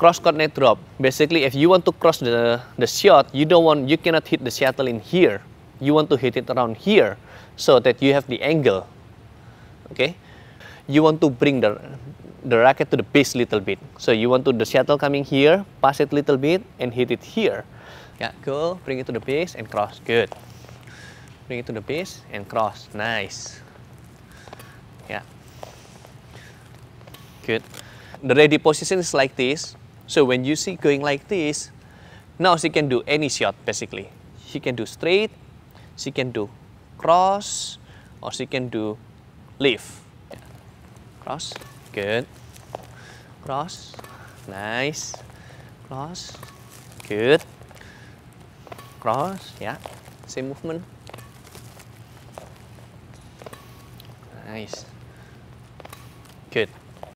cross coordinate drop. Basically, if you want to cross the, the shot, you don't want, you cannot hit the shuttle in here. You want to hit it around here so that you have the angle, okay? You want to bring the, the racket to the base little bit. So you want to the shuttle coming here, pass it little bit and hit it here. Yeah, cool, bring it to the base and cross, good. Bring it to the base and cross, nice. Yeah, good. The ready position is like this. So when you see going like this, now she can do any shot basically. She can do straight, she can do cross, or she can do lift. Cross, good. Cross, nice. Cross, good. Cross, yeah, same movement. Nice. Good.